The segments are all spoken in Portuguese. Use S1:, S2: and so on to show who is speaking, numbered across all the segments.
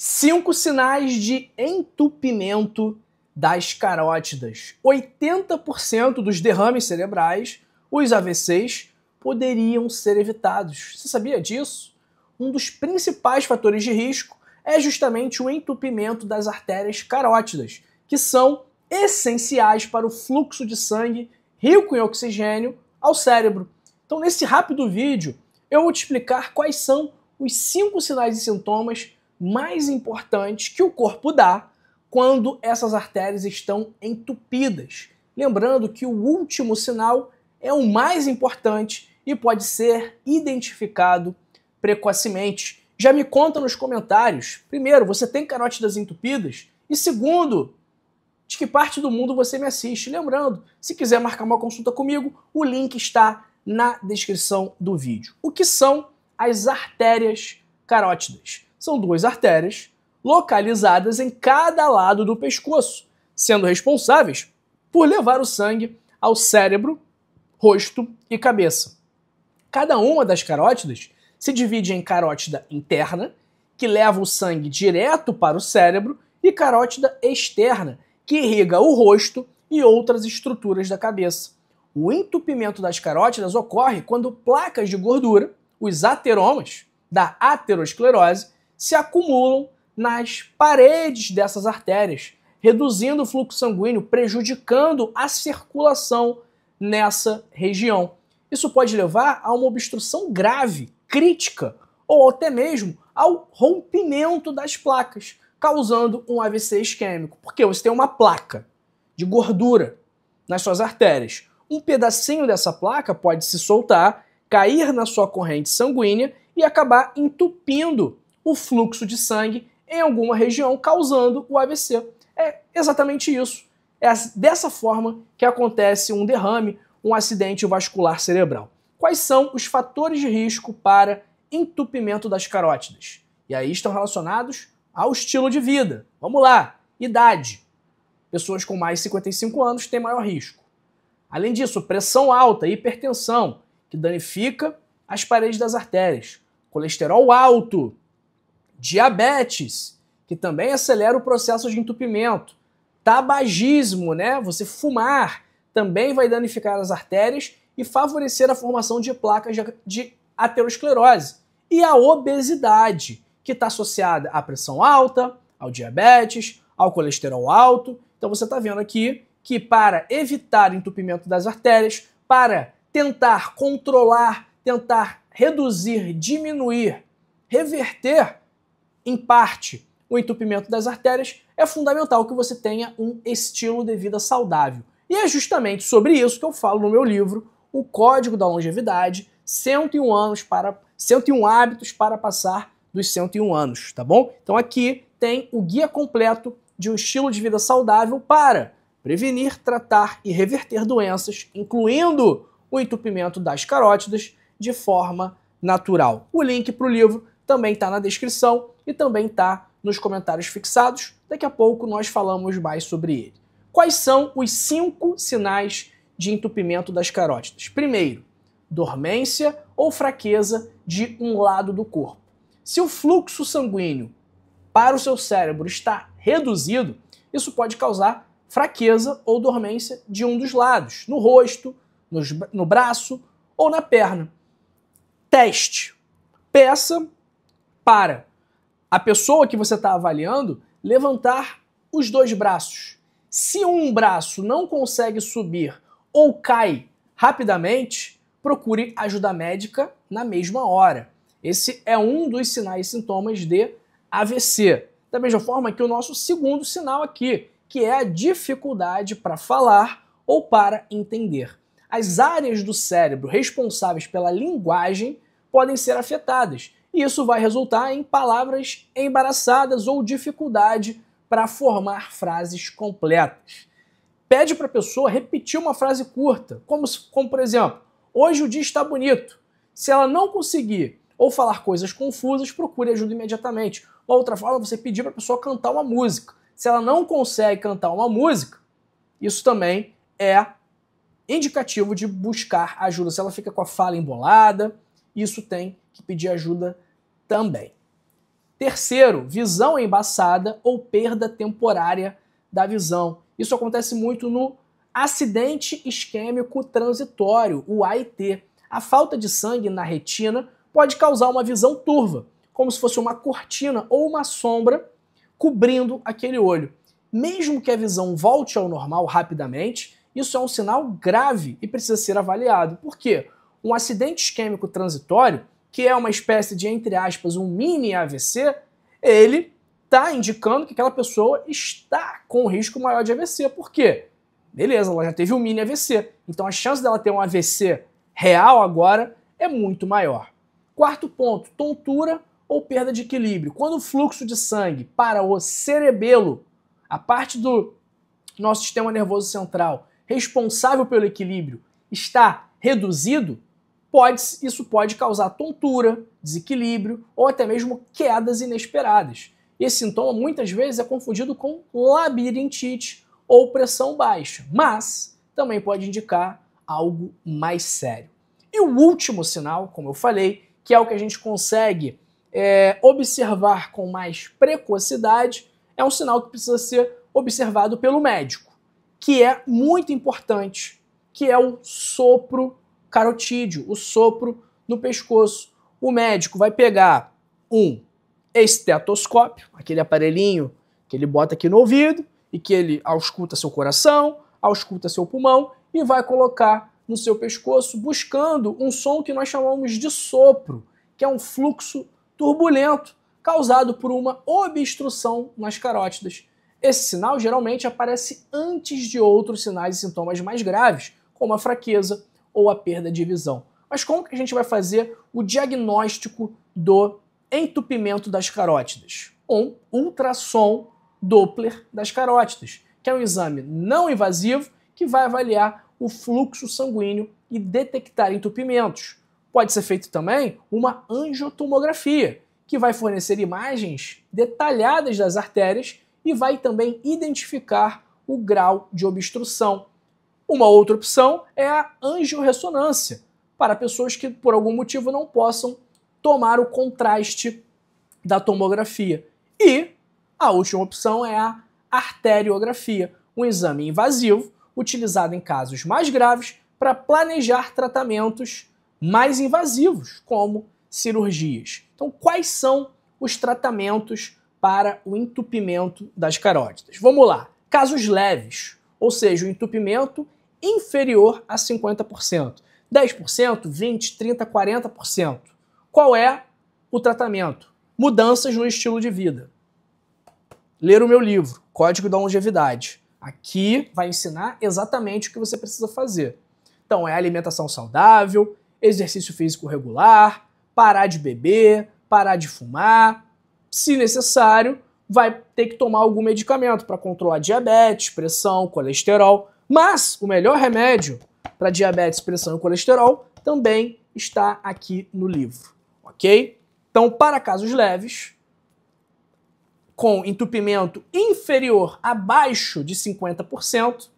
S1: Cinco sinais de entupimento das carótidas. 80% dos derrames cerebrais, os AVCs, poderiam ser evitados. Você sabia disso? Um dos principais fatores de risco é justamente o entupimento das artérias carótidas, que são essenciais para o fluxo de sangue rico em oxigênio ao cérebro. Então, nesse rápido vídeo, eu vou te explicar quais são os cinco sinais e sintomas mais importante que o corpo dá quando essas artérias estão entupidas. Lembrando que o último sinal é o mais importante e pode ser identificado precocemente. Já me conta nos comentários, primeiro, você tem carótidas entupidas? E segundo, de que parte do mundo você me assiste? Lembrando, se quiser marcar uma consulta comigo, o link está na descrição do vídeo. O que são as artérias carótidas? são duas artérias localizadas em cada lado do pescoço, sendo responsáveis por levar o sangue ao cérebro, rosto e cabeça. Cada uma das carótidas se divide em carótida interna, que leva o sangue direto para o cérebro, e carótida externa, que irriga o rosto e outras estruturas da cabeça. O entupimento das carótidas ocorre quando placas de gordura, os ateromas, da aterosclerose, se acumulam nas paredes dessas artérias, reduzindo o fluxo sanguíneo, prejudicando a circulação nessa região. Isso pode levar a uma obstrução grave, crítica, ou até mesmo ao rompimento das placas, causando um AVC isquêmico, porque você tem uma placa de gordura nas suas artérias. Um pedacinho dessa placa pode se soltar, cair na sua corrente sanguínea e acabar entupindo o fluxo de sangue em alguma região, causando o AVC. É exatamente isso. É dessa forma que acontece um derrame, um acidente vascular cerebral. Quais são os fatores de risco para entupimento das carótidas? E aí estão relacionados ao estilo de vida. Vamos lá, idade. Pessoas com mais de 55 anos têm maior risco. Além disso, pressão alta, hipertensão, que danifica as paredes das artérias. Colesterol alto, diabetes, que também acelera o processo de entupimento, tabagismo, né? Você fumar também vai danificar as artérias e favorecer a formação de placas de aterosclerose. E a obesidade, que está associada à pressão alta, ao diabetes, ao colesterol alto. Então você está vendo aqui que para evitar entupimento das artérias, para tentar controlar, tentar reduzir, diminuir, reverter em parte o entupimento das artérias, é fundamental que você tenha um estilo de vida saudável. E é justamente sobre isso que eu falo no meu livro, O Código da Longevidade, 101 anos para 101 hábitos para passar dos 101 anos, tá bom? Então aqui tem o guia completo de um estilo de vida saudável para prevenir, tratar e reverter doenças, incluindo o entupimento das carótidas, de forma natural. O link para o livro também está na descrição e também está nos comentários fixados. Daqui a pouco nós falamos mais sobre ele. Quais são os cinco sinais de entupimento das carótidas? Primeiro, dormência ou fraqueza de um lado do corpo. Se o fluxo sanguíneo para o seu cérebro está reduzido, isso pode causar fraqueza ou dormência de um dos lados, no rosto, nos, no braço ou na perna. Teste. Peça para a pessoa que você está avaliando levantar os dois braços. Se um braço não consegue subir ou cai rapidamente, procure ajuda médica na mesma hora. Esse é um dos sinais e sintomas de AVC. Da mesma forma que o nosso segundo sinal aqui, que é a dificuldade para falar ou para entender. As áreas do cérebro responsáveis pela linguagem podem ser afetadas e isso vai resultar em palavras embaraçadas ou dificuldade para formar frases completas. Pede para a pessoa repetir uma frase curta, como, como por exemplo, hoje o dia está bonito. Se ela não conseguir ou falar coisas confusas, procure ajuda imediatamente. Uma outra forma é você pedir para a pessoa cantar uma música. Se ela não consegue cantar uma música, isso também é indicativo de buscar ajuda. Se ela fica com a fala embolada, isso tem que pedir ajuda também. Terceiro, visão embaçada ou perda temporária da visão. Isso acontece muito no acidente isquêmico transitório, o AIT. A falta de sangue na retina pode causar uma visão turva, como se fosse uma cortina ou uma sombra cobrindo aquele olho. Mesmo que a visão volte ao normal rapidamente, isso é um sinal grave e precisa ser avaliado. Por quê? um acidente isquêmico transitório, que é uma espécie de, entre aspas, um mini AVC, ele está indicando que aquela pessoa está com risco maior de AVC. Por quê? Beleza, ela já teve um mini AVC. Então a chance dela ter um AVC real agora é muito maior. Quarto ponto, tontura ou perda de equilíbrio. Quando o fluxo de sangue para o cerebelo, a parte do nosso sistema nervoso central responsável pelo equilíbrio, está reduzido, pode, isso pode causar tontura, desequilíbrio ou até mesmo quedas inesperadas. Esse sintoma muitas vezes é confundido com labirintite ou pressão baixa, mas também pode indicar algo mais sério. E o último sinal, como eu falei, que é o que a gente consegue é, observar com mais precocidade, é um sinal que precisa ser observado pelo médico, que é muito importante, que é o sopro carotídeo, o sopro no pescoço. O médico vai pegar um estetoscópio, aquele aparelhinho que ele bota aqui no ouvido e que ele ausculta seu coração, ausculta seu pulmão e vai colocar no seu pescoço buscando um som que nós chamamos de sopro, que é um fluxo turbulento causado por uma obstrução nas carótidas. Esse sinal geralmente aparece antes de outros sinais e sintomas mais graves, como a fraqueza, ou a perda de visão. Mas como que a gente vai fazer o diagnóstico do entupimento das carótidas? Um ultrassom Doppler das carótidas, que é um exame não invasivo que vai avaliar o fluxo sanguíneo e detectar entupimentos. Pode ser feito também uma angiotomografia, que vai fornecer imagens detalhadas das artérias e vai também identificar o grau de obstrução, uma outra opção é a angiorressonância, para pessoas que por algum motivo não possam tomar o contraste da tomografia. E a última opção é a arteriografia, um exame invasivo utilizado em casos mais graves para planejar tratamentos mais invasivos, como cirurgias. Então, quais são os tratamentos para o entupimento das carótidas? Vamos lá. Casos leves, ou seja, o entupimento inferior a 50%. 10%, 20%, 30%, 40%. Qual é o tratamento? Mudanças no estilo de vida. Ler o meu livro, Código da Longevidade. Aqui vai ensinar exatamente o que você precisa fazer. Então, é alimentação saudável, exercício físico regular, parar de beber, parar de fumar. Se necessário, vai ter que tomar algum medicamento para controlar diabetes, pressão, colesterol. Mas o melhor remédio para diabetes, pressão e colesterol também está aqui no livro, ok? Então, para casos leves, com entupimento inferior abaixo de 50%,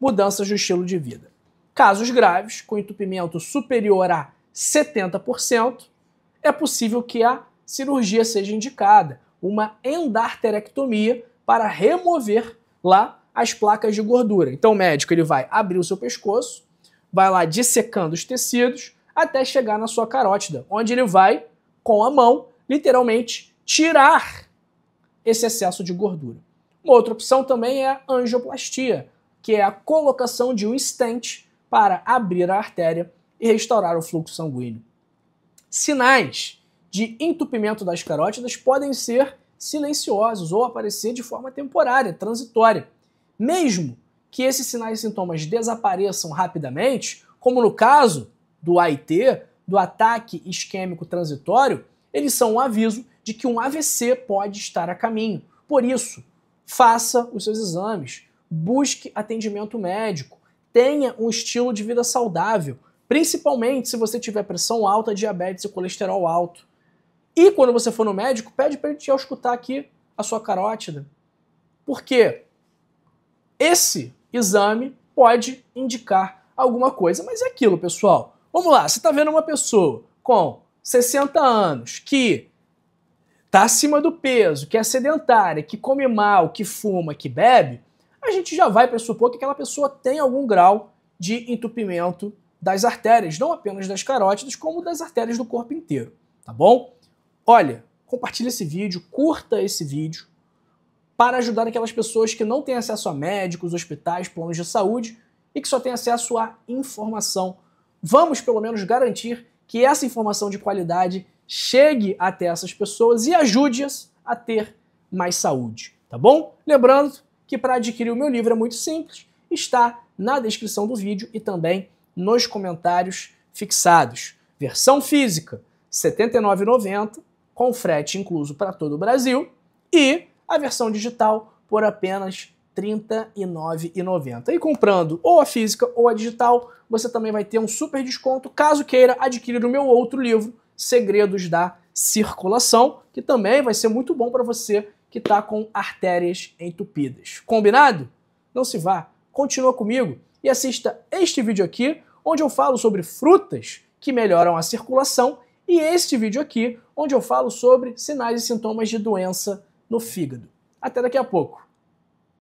S1: mudanças no estilo de vida. Casos graves, com entupimento superior a 70%, é possível que a cirurgia seja indicada, uma endarterectomia para remover lá as placas de gordura. Então o médico ele vai abrir o seu pescoço, vai lá dissecando os tecidos até chegar na sua carótida, onde ele vai com a mão literalmente tirar esse excesso de gordura. Uma outra opção também é a angioplastia, que é a colocação de um stent para abrir a artéria e restaurar o fluxo sanguíneo. Sinais de entupimento das carótidas podem ser silenciosos ou aparecer de forma temporária, transitória. Mesmo que esses sinais e sintomas desapareçam rapidamente, como no caso do AIT, do ataque isquêmico transitório, eles são um aviso de que um AVC pode estar a caminho. Por isso, faça os seus exames, busque atendimento médico, tenha um estilo de vida saudável, principalmente se você tiver pressão alta, diabetes e colesterol alto. E quando você for no médico, pede para ele te auscultar aqui a sua carótida. Por quê? Esse exame pode indicar alguma coisa, mas é aquilo, pessoal. Vamos lá, você está vendo uma pessoa com 60 anos que está acima do peso, que é sedentária, que come mal, que fuma, que bebe, a gente já vai pressupor que aquela pessoa tem algum grau de entupimento das artérias, não apenas das carótidas, como das artérias do corpo inteiro, tá bom? Olha, compartilha esse vídeo, curta esse vídeo, para ajudar aquelas pessoas que não têm acesso a médicos, hospitais, planos de saúde e que só têm acesso à informação. Vamos, pelo menos, garantir que essa informação de qualidade chegue até essas pessoas e ajude-as a ter mais saúde, tá bom? Lembrando que para adquirir o meu livro é muito simples, está na descrição do vídeo e também nos comentários fixados. Versão física, R$ 79,90, com frete incluso para todo o Brasil e a versão digital por apenas R$ 39,90. E comprando ou a física ou a digital, você também vai ter um super desconto caso queira adquirir o meu outro livro, Segredos da Circulação, que também vai ser muito bom para você que está com artérias entupidas. Combinado? Não se vá, continua comigo e assista este vídeo aqui, onde eu falo sobre frutas que melhoram a circulação, e este vídeo aqui, onde eu falo sobre sinais e sintomas de doença no fígado. Até daqui a pouco.